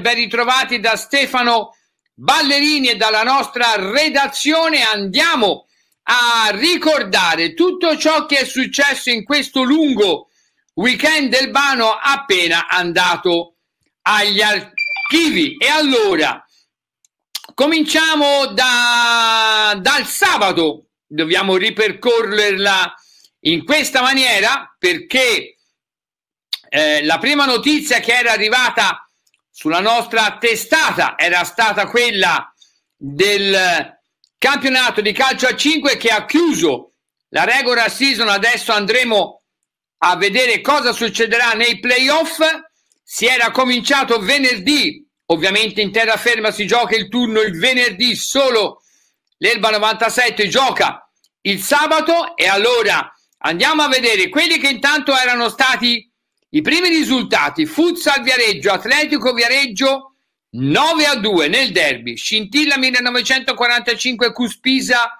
ben ritrovati da Stefano Ballerini e dalla nostra redazione. Andiamo a ricordare tutto ciò che è successo in questo lungo weekend del Bano appena andato agli archivi. E allora, cominciamo da, dal sabato, dobbiamo ripercorrerla in questa maniera perché eh, la prima notizia che era arrivata sulla nostra testata era stata quella del campionato di calcio a 5 che ha chiuso la regular season. Adesso andremo a vedere cosa succederà nei playoff. Si era cominciato venerdì, ovviamente in terraferma si gioca il turno il venerdì, solo l'Elba 97 gioca il sabato e allora andiamo a vedere quelli che intanto erano stati i primi risultati: Futsal Viareggio, Atletico Viareggio 9 a 2 nel derby, Scintilla 1945 Cuspisa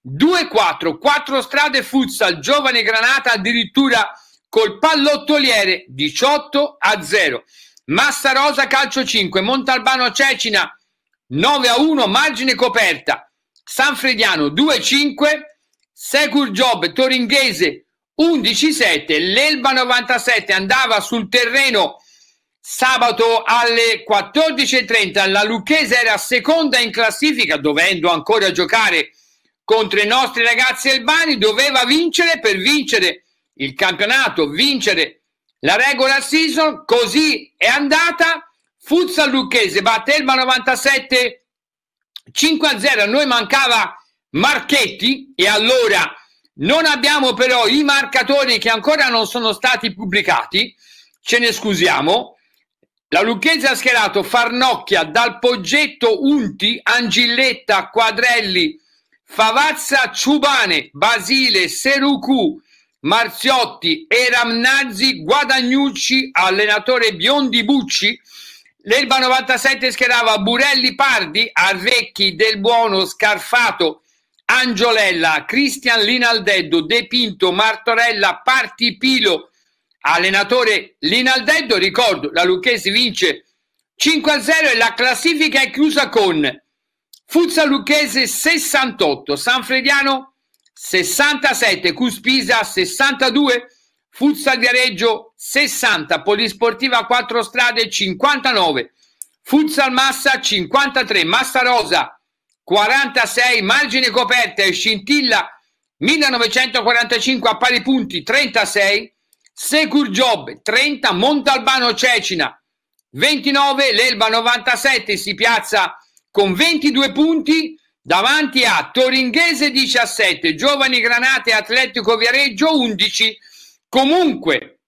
2 4, 4 strade Futsal, Giovane Granata addirittura col pallottoliere 18 a 0. Massa Rosa calcio 5, Montalbano Cecina 9 a 1, margine coperta. San Frediano 2 5, Secur Job Toringhese 2 Undici-sette, l'Elba 97 andava sul terreno sabato alle 14.30. La Lucchese era seconda in classifica, dovendo ancora giocare contro i nostri ragazzi elbani. Doveva vincere per vincere il campionato, vincere la regular season. Così è andata. Fuzza Lucchese batte Elba 97 5-0. A noi mancava Marchetti e allora non abbiamo però i marcatori che ancora non sono stati pubblicati, ce ne scusiamo. La Lucchese ha schierato Farnocchia, Dal Poggetto, Unti, Angilletta, Quadrelli, Favazza, Ciubane, Basile, Serucu, Marziotti, Eramnazzi, Guadagnucci, allenatore Biondi Bucci. L'Elba 97 schierava Burelli Pardi, Arrecchi, Del Buono, Scarfato, Angiolella, Cristian Linaldeddo, De Pinto, Martorella, Partipilo, allenatore Linaldeddo, ricordo, la Lucchesi vince 5-0 e la classifica è chiusa con Fuzza Lucchese 68, San Frediano 67, Cuspisa 62, Fuzza Viareggio 60, Polisportiva 4 Strade 59, Futsal Massa 53, Massa Rosa 46 margine coperte scintilla 1945 a pari punti 36 Secur Job 30 Montalbano Cecina 29 l'Elba 97 si piazza con 22 punti davanti a Toringhese 17 Giovani Granate Atletico Viareggio 11 comunque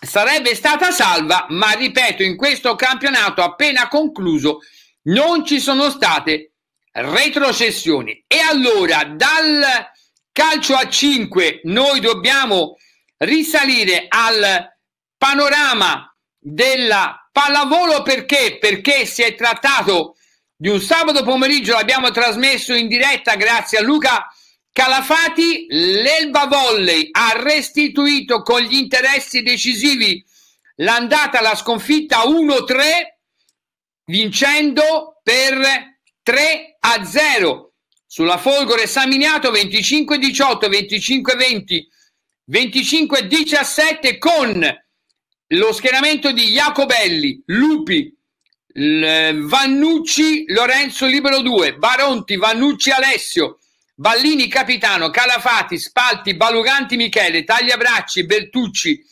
sarebbe stata salva ma ripeto in questo campionato appena concluso non ci sono state retrocessioni. E allora dal calcio a 5 noi dobbiamo risalire al panorama della pallavolo perché? Perché si è trattato di un sabato pomeriggio, l'abbiamo trasmesso in diretta grazie a Luca Calafati, l'Elba Volley ha restituito con gli interessi decisivi l'andata alla sconfitta 1-3 vincendo per 3 a 0 sulla Folgore Saminiato 25-18, 25-20, 25-17 con lo schieramento di Jacobelli, Lupi, Vannucci, Lorenzo Libero 2, Baronti, Vannucci, Alessio, Ballini, Capitano, Calafati, Spalti, Baluganti, Michele, Tagliabracci, Bertucci,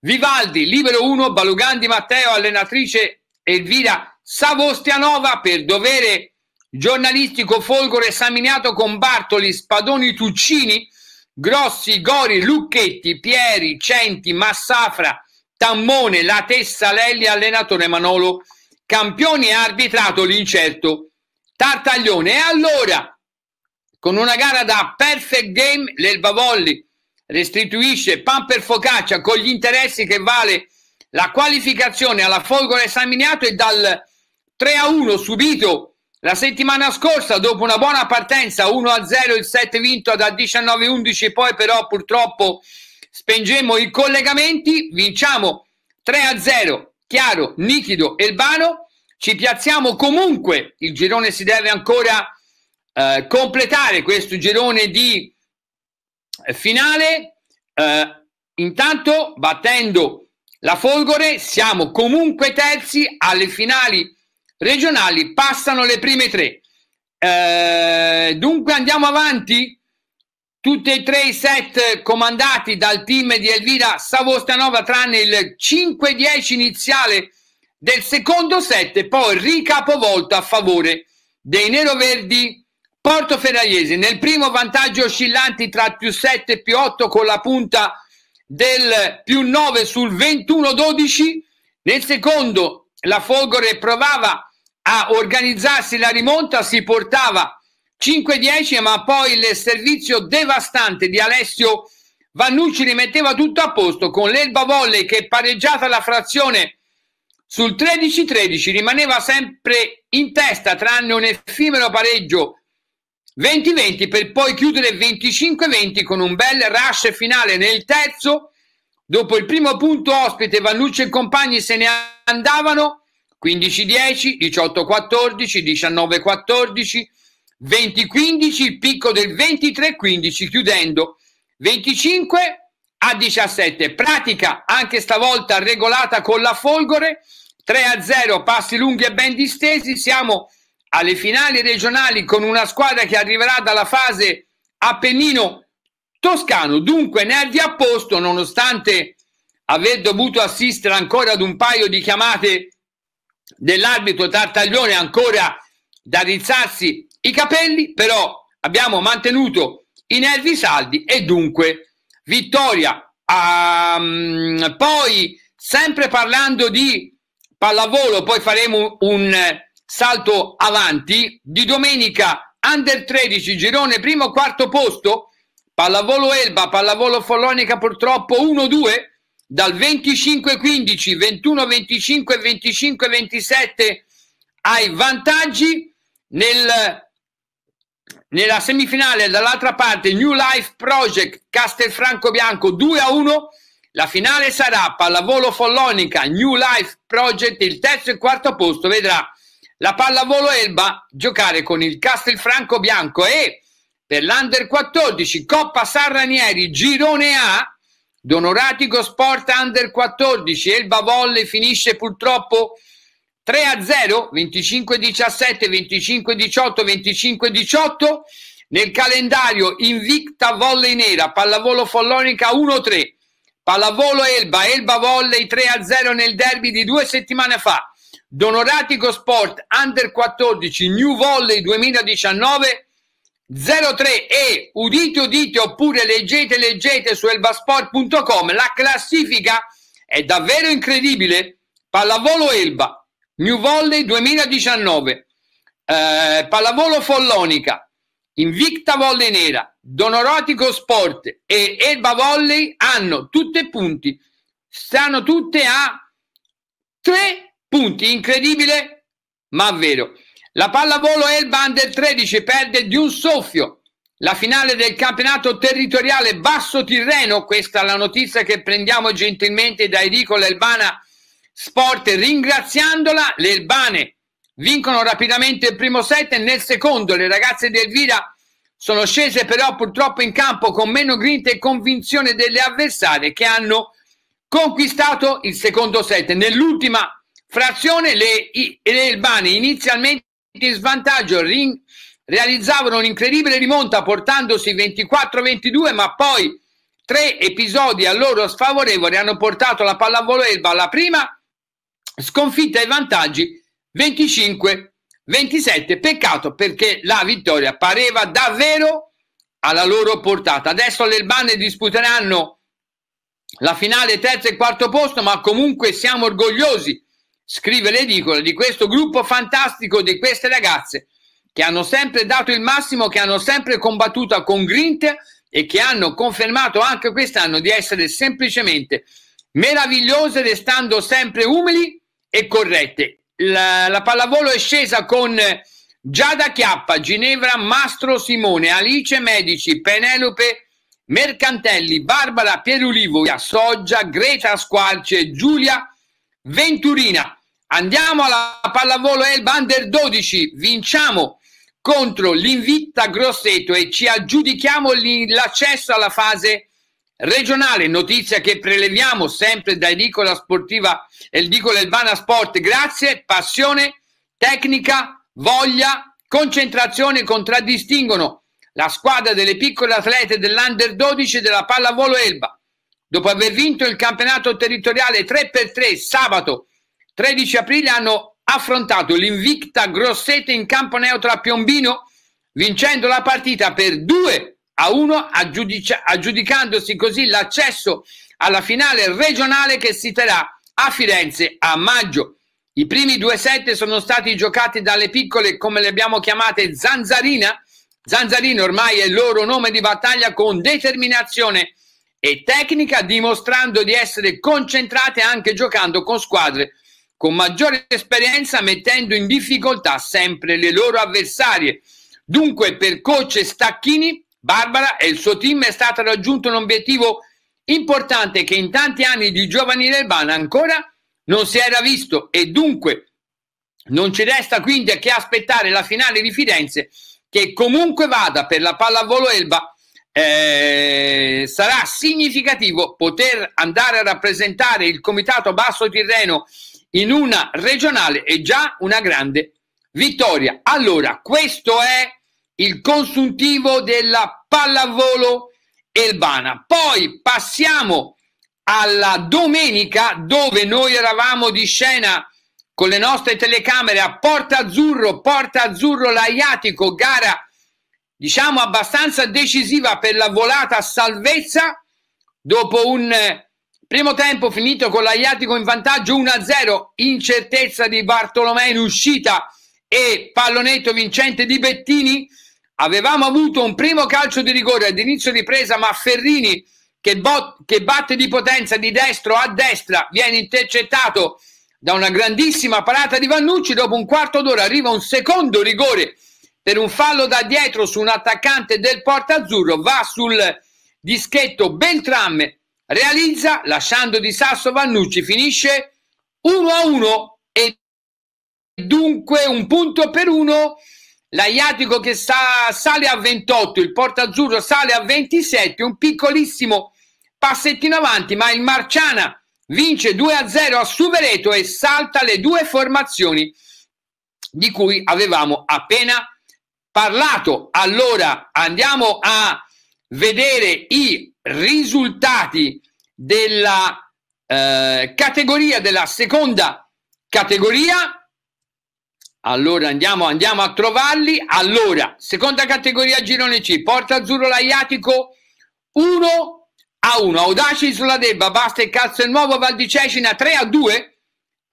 Vivaldi, Libero 1, Baluganti, Matteo, allenatrice Elvira Savostianova per dovere giornalistico folgore esaminato con Bartoli, Spadoni, Tuccini, Grossi, Gori, Lucchetti, Pieri, Centi, Massafra, Tammone, La Tessa, Lelli, allenatore Manolo Campioni e arbitrato l'incerto Tartaglione. E allora, con una gara da perfect game, l'Elba Volli restituisce pan per focaccia con gli interessi che vale la qualificazione alla Folgore Esaminato e dal 3 a 1 subito la settimana scorsa, dopo una buona partenza 1-0, il 7 vinto da 19-11, poi però purtroppo spengemmo i collegamenti, vinciamo 3-0, chiaro, nitido e vano, ci piazziamo comunque, il girone si deve ancora eh, completare, questo girone di eh, finale, eh, intanto battendo la Folgore siamo comunque terzi alle finali regionali passano le prime tre. Eh, dunque andiamo avanti. Tutti e tre i set comandati dal team di Elvira Savostanova, tranne il 5-10 iniziale del secondo set, poi ricapovolto a favore dei neroverdi portoferraiese. Nel primo vantaggio oscillanti tra più 7 e più 8 con la punta del più 9 sul 21-12. Nel secondo la Folgore provava a a organizzarsi la rimonta si portava 5-10 ma poi il servizio devastante di Alessio Vannucci rimetteva tutto a posto con l'Elba Volley che pareggiata la frazione sul 13-13 rimaneva sempre in testa tranne un effimero pareggio 20-20 per poi chiudere 25-20 con un bel rush finale nel terzo. Dopo il primo punto ospite Vannucci e compagni se ne andavano 15-10, 18-14, 19-14, 20-15, il picco del 23-15, chiudendo 25 a 17. Pratica anche stavolta regolata con la Folgore, 3 0, passi lunghi e ben distesi. Siamo alle finali regionali con una squadra che arriverà dalla fase Appennino Toscano, dunque nervi a posto nonostante aver dovuto assistere ancora ad un paio di chiamate dell'arbitro Tartaglione ancora da rizzarsi i capelli, però abbiamo mantenuto i nervi saldi e dunque vittoria. Um, poi, sempre parlando di pallavolo, poi faremo un salto avanti. Di domenica, under 13, girone primo quarto posto, pallavolo Elba, pallavolo Follonica purtroppo 1-2, dal 25-15, 21-25, 25-27 ai vantaggi nel, nella semifinale dall'altra parte New Life Project Castelfranco Bianco 2-1 la finale sarà pallavolo follonica New Life Project il terzo e quarto posto vedrà la pallavolo Elba giocare con il Castelfranco Bianco e per l'Under 14 Coppa Sarranieri Girone A Donoratico Sport Under 14, Elba Volle finisce purtroppo 3 a 0, 25 17, 25 18, 25 18. Nel calendario Invicta Volley Nera, Pallavolo Follonica 1 3, Pallavolo Elba, Elba Volley 3 a 0 nel derby di due settimane fa. Donoratico Sport Under 14 New Volley 2019 03 e udite udite oppure leggete leggete su elbasport.com la classifica è davvero incredibile pallavolo Elba New Volley 2019 eh, pallavolo Follonica Invicta Volley Nera donorotico Sport e Elba Volley hanno tutte punti stanno tutte a 3 punti incredibile ma vero la pallavolo Elba Under 13 perde di un soffio la finale del campionato territoriale Basso Tirreno, questa è la notizia che prendiamo gentilmente da Edicola Elbana Sport, ringraziandola, le Elbane vincono rapidamente il primo set nel secondo le ragazze di Elvira sono scese però purtroppo in campo con meno grinta e convinzione delle avversarie che hanno conquistato il secondo set. Nell'ultima frazione le, le Elbane inizialmente di svantaggio realizzavano un'incredibile rimonta portandosi 24-22 ma poi tre episodi a loro sfavorevoli hanno portato la pallavolo Elba alla prima sconfitta ai vantaggi 25-27 peccato perché la vittoria pareva davvero alla loro portata adesso le Elbane disputeranno la finale terzo e quarto posto ma comunque siamo orgogliosi scrive l'edicola di questo gruppo fantastico, di queste ragazze che hanno sempre dato il massimo, che hanno sempre combattuto con grinta e che hanno confermato anche quest'anno di essere semplicemente meravigliose, restando sempre umili e corrette. La, la pallavolo è scesa con Giada Chiappa, Ginevra Mastro Simone, Alice Medici, Penelope Mercantelli, Barbara Pierulivo, Soggia, Greta Squarce, Giulia Venturina. Andiamo alla pallavolo Elba Under 12, vinciamo contro l'Invitta Grosseto e ci aggiudichiamo l'accesso alla fase regionale. Notizia che preleviamo sempre da Edicola Sportiva e Edicola Elbana Sport. Grazie, passione, tecnica, voglia, concentrazione contraddistinguono la squadra delle piccole atlete dell'Under 12 della Pallavolo Elba. Dopo aver vinto il campionato territoriale 3x3 sabato 13 aprile hanno affrontato l'invicta Grosseto in campo neutro a Piombino, vincendo la partita per 2 a 1, aggiudic- aggiudicandosi così l'accesso alla finale regionale che si terrà a Firenze a maggio. I primi due set sono stati giocati dalle piccole, come le abbiamo chiamate, Zanzarina. Zanzarino ormai è il loro nome di battaglia con determinazione e tecnica, dimostrando di essere concentrate anche giocando con squadre con maggiore esperienza mettendo in difficoltà sempre le loro avversarie. Dunque per coach Stacchini, Barbara e il suo team è stato raggiunto un obiettivo importante che in tanti anni di giovanile urbana ancora non si era visto e dunque non ci resta quindi che aspettare la finale di Firenze che comunque vada per la pallavolo Elba eh, sarà significativo poter andare a rappresentare il comitato basso tirreno in una regionale è già una grande vittoria. Allora, questo è il consuntivo della pallavolo elbana. Poi passiamo alla domenica dove noi eravamo di scena con le nostre telecamere a Porta Azzurro, Porta Azzurro Laiatico, gara diciamo abbastanza decisiva per la volata a salvezza dopo un eh, Primo tempo finito con l'Aiatico in vantaggio 1-0, incertezza di Bartolomei in uscita e pallonetto vincente di Bettini. Avevamo avuto un primo calcio di rigore ad inizio presa, ma Ferrini che, bot- che batte di potenza di destro a destra viene intercettato da una grandissima parata di Vannucci. Dopo un quarto d'ora arriva un secondo rigore per un fallo da dietro su un attaccante del Porta Azzurro. Va sul dischetto Beltram realizza lasciando di sasso Vannucci, finisce 1 a 1 e dunque un punto per uno. L'Aiatico che sa, sale a 28, il Porta Azzurro sale a 27, un piccolissimo passettino avanti, ma il Marciana vince 2 a 0 a Suvereto e salta le due formazioni di cui avevamo appena parlato. Allora andiamo a vedere i risultati della eh, categoria, della seconda categoria. Allora andiamo, andiamo a trovarli. Allora, seconda categoria girone C, Porta Azzurro Laiatico 1 a 1, Audaci sulla Debba, Basta il Calzo il Nuovo Val di Cecina 3 a 2.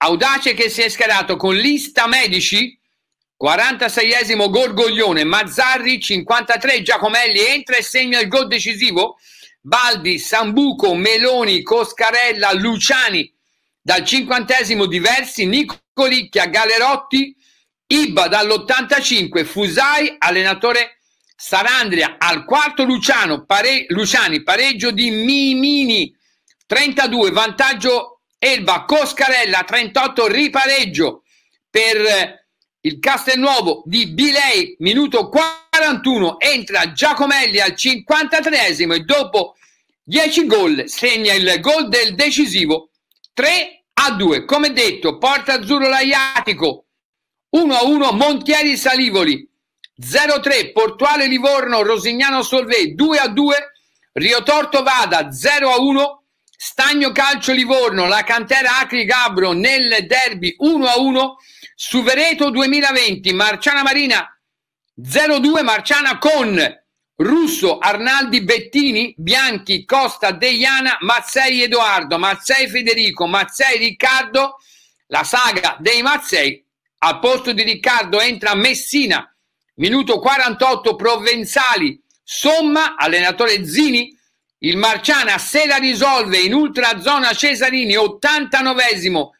Audace che si è scalato con lista Medici 46esimo Gorgoglione, Mazzarri 53 Giacomelli entra e segna il gol decisivo Baldi, Sambuco, Meloni, Coscarella, Luciani, dal cinquantesimo diversi, Nicolicchia, Galerotti, Iba dall'85, Fusai, allenatore Sarandria, al quarto Luciano, pare, Luciani, pareggio di Mimini, 32, vantaggio Elba, Coscarella, 38, ripareggio per eh, il Castelnuovo di Bilei, minuto 4. 41 entra Giacomelli al 53esimo e dopo 10 gol segna il gol del decisivo 3 a 2. Come detto, Porta Azzurro Laiatico 1 a 1 Montieri Salivoli 0 a 3 Portuale Livorno Rosignano Solvay 2 a 2 Rio Torto Vada 0 a 1 Stagno Calcio Livorno la cantera Acri Gabro nel derby 1 a 1 Suvereto 2020 Marciana Marina 0-2 Marciana con Russo, Arnaldi, Bettini, Bianchi, Costa, Deiana, Mazzei, Edoardo, Mazzei, Federico, Mazzei, Riccardo. La saga dei Mazzei. Al posto di Riccardo entra Messina. Minuto 48 Provenzali. Somma, allenatore Zini. Il Marciana se la risolve in ultra zona Cesarini, 89 esimo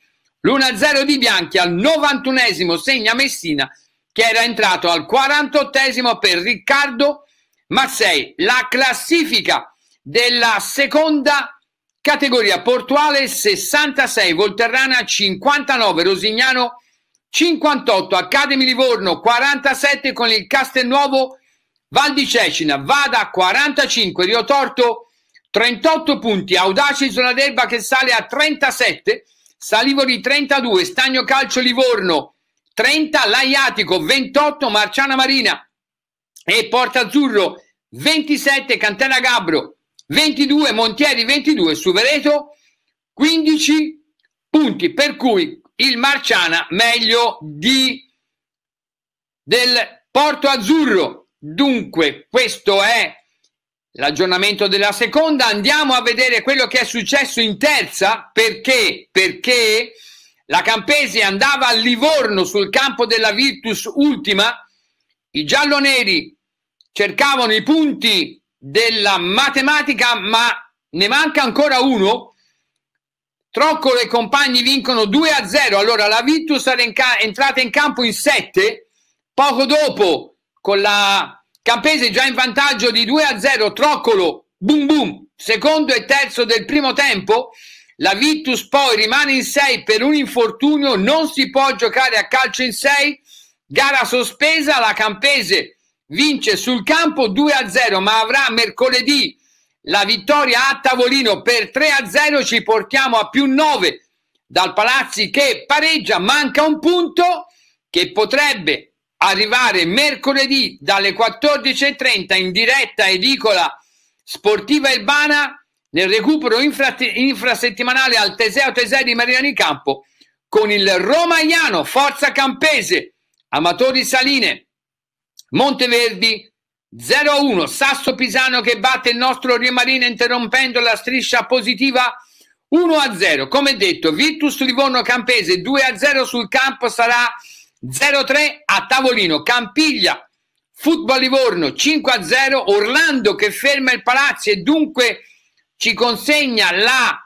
l'1-0 di Bianchi al 91 esimo segna Messina che era entrato al 48 per Riccardo Massei. La classifica della seconda categoria portuale 66, Volterrana 59, Rosignano 58, Academy Livorno 47 con il Castelnuovo Val di Cecina, Vada 45, Riotorto 38 punti, Audace Zona d'Elba che sale a 37, Salivo di 32, Stagno Calcio Livorno 30 Laiatico, 28 Marciana Marina e Porta Azzurro, 27 Cantena Gabbro, 22 Montieri, 22 Suvereto, 15 punti, per cui il Marciana meglio di, del Porto Azzurro. Dunque, questo è l'aggiornamento della seconda. Andiamo a vedere quello che è successo in terza, perché? Perché la Campese andava a Livorno sul campo della Virtus Ultima, i gialloneri cercavano i punti della matematica, ma ne manca ancora uno. Troccolo e compagni vincono 2 a 0. Allora la Virtus era in ca- entrata in campo in 7. Poco dopo, con la Campese già in vantaggio di 2 a 0, Troccolo, boom boom, secondo e terzo del primo tempo. La Vitus poi rimane in 6 per un infortunio, non si può giocare a calcio in 6, gara sospesa, la Campese vince sul campo 2-0, ma avrà mercoledì la vittoria a tavolino per 3-0, ci portiamo a più 9 dal Palazzi che pareggia, manca un punto che potrebbe arrivare mercoledì dalle 14.30 in diretta edicola sportiva Ilbana nel recupero infrasettimanale al Teseo Tesei di Mariani di Campo con il Romagnano, Forza Campese, Amatori Saline, Monteverdi 0-1, Sasso Pisano che batte il nostro Riemarina interrompendo la striscia positiva 1-0. Come detto, Virtus Livorno Campese 2-0 sul campo sarà 0-3 a tavolino, Campiglia Football Livorno 5-0, Orlando che ferma il Palazzi e dunque ci consegna la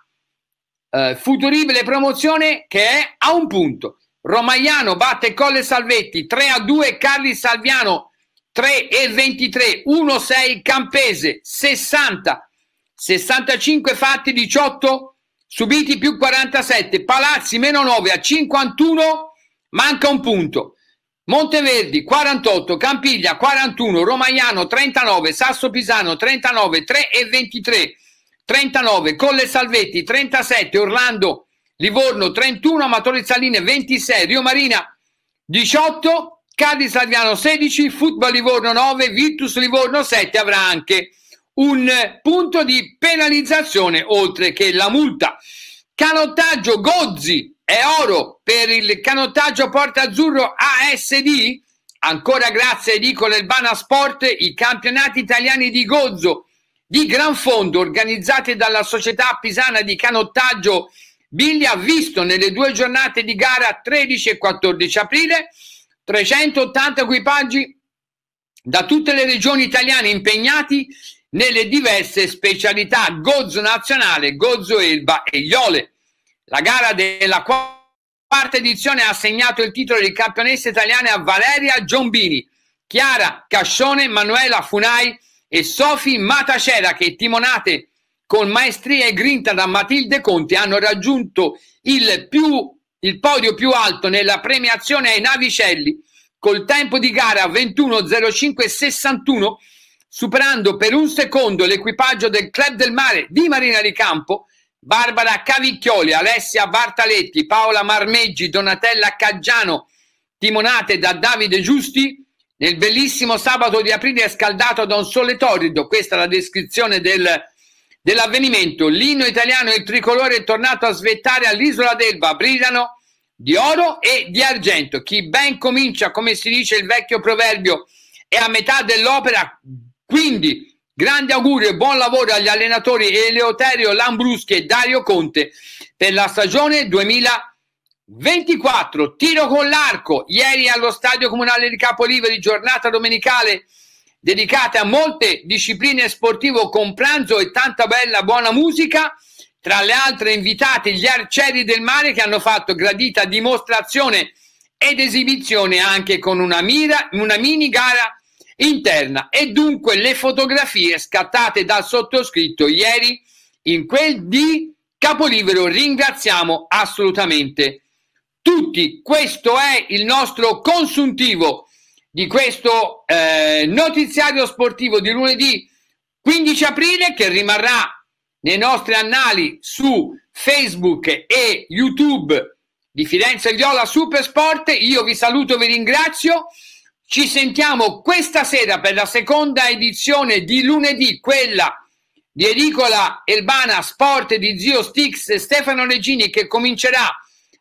eh, futuribile promozione che è a un punto. Romagnano batte Colle Salvetti 3 a 2, Carli Salviano 3 e 23, 1 6 Campese 60, 65 fatti, 18 subiti più 47, Palazzi meno 9 a 51, manca un punto. Monteverdi 48, Campiglia 41, Romagnano 39, Sasso Pisano 39, 3 e 23, 39, Colle Salvetti 37, Orlando Livorno 31, Amatori Saline 26, Rio Marina 18, Cadiz Laviano 16, Football Livorno 9, Virtus Livorno 7, avrà anche un punto di penalizzazione oltre che la multa. Canottaggio Gozzi è oro per il canottaggio Porta Azzurro ASD. Ancora grazie a Edicola Urbana Sport, i campionati italiani di Gozzo di gran fondo organizzate dalla società pisana di canottaggio Biglia ha visto nelle due giornate di gara 13 e 14 aprile 380 equipaggi da tutte le regioni italiane impegnati nelle diverse specialità Gozzo Nazionale, Gozzo Elba e Iole. La gara della quarta edizione ha assegnato il titolo di campionessa italiana a Valeria Giombini, Chiara Cascione, Manuela Funai e Sofi Matacera che timonate con maestria e grinta da Matilde Conti hanno raggiunto il, più, il podio più alto nella premiazione ai Navicelli col tempo di gara 21.05.61 superando per un secondo l'equipaggio del Club del Mare di Marina di Campo, Barbara Cavicchioli, Alessia Bartaletti, Paola Marmeggi, Donatella Caggiano, timonate da Davide Giusti, nel bellissimo sabato di aprile è scaldato da un sole torrido, questa è la descrizione del, dell'avvenimento, l'inno italiano e il tricolore è tornato a svettare all'isola d'Elba, brillano di oro e di argento. Chi ben comincia, come si dice il vecchio proverbio, è a metà dell'opera, quindi grande augurio e buon lavoro agli allenatori Eleuterio Lambruschi e Dario Conte per la stagione 2020. 24, tiro con l'arco, ieri allo Stadio Comunale di Capoliveri, giornata domenicale dedicata a molte discipline sportive con pranzo e tanta bella buona musica. Tra le altre invitate gli arcieri del mare che hanno fatto gradita dimostrazione ed esibizione anche con una, mira, una mini gara interna e dunque le fotografie scattate dal sottoscritto ieri in quel di Capolivero ringraziamo assolutamente tutti. Questo è il nostro consuntivo di questo eh, notiziario sportivo di lunedì 15 aprile che rimarrà nei nostri annali su Facebook e YouTube di Firenze Viola Supersport. Io vi saluto, vi ringrazio. Ci sentiamo questa sera per la seconda edizione di lunedì, quella di Edicola Elbana Sport di Zio Stix Stefano Regini che comincerà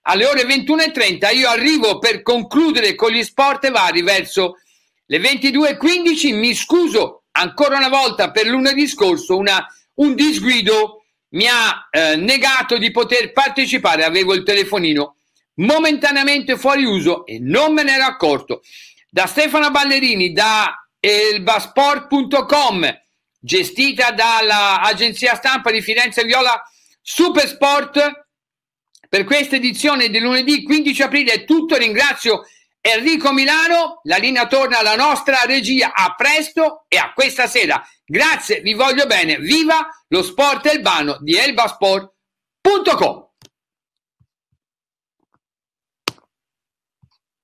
alle ore 21.30 io arrivo per concludere con gli sport vari verso le 22.15. Mi scuso ancora una volta per lunedì scorso, una, un disguido mi ha eh, negato di poter partecipare. Avevo il telefonino momentaneamente fuori uso e non me ne ero accorto. Da Stefano Ballerini, da elbasport.com, gestita dall'agenzia stampa di Firenze Viola Supersport per questa edizione di lunedì 15 aprile è tutto, ringrazio Enrico Milano, la linea torna alla nostra regia, a presto e a questa sera. Grazie, vi voglio bene, viva lo sport urbano di elbasport.com.